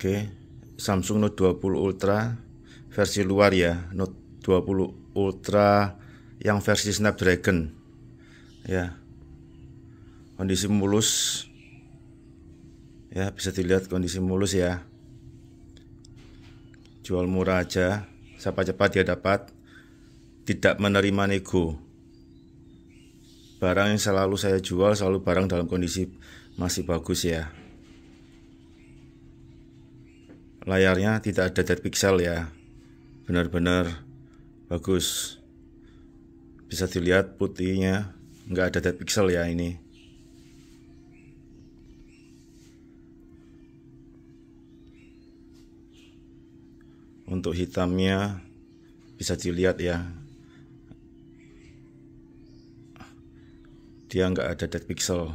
Oke, Samsung Note 20 Ultra versi luar ya, Note 20 Ultra yang versi Snapdragon. Ya. Kondisi mulus. Ya, bisa dilihat kondisi mulus ya. Jual murah aja, siapa cepat dia dapat. Tidak menerima nego. Barang yang selalu saya jual selalu barang dalam kondisi masih bagus ya layarnya tidak ada dead pixel ya benar-benar bagus bisa dilihat putihnya nggak ada dead pixel ya ini untuk hitamnya bisa dilihat ya dia nggak ada dead pixel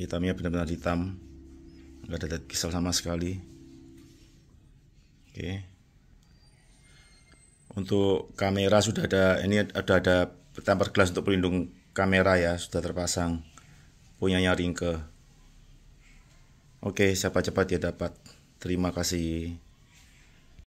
hitamnya benar-benar hitam nggak ada kisah sama sekali oke untuk kamera sudah ada ini ada ada tampar gelas untuk pelindung kamera ya sudah terpasang punya nyaring ke oke siapa cepat dia dapat terima kasih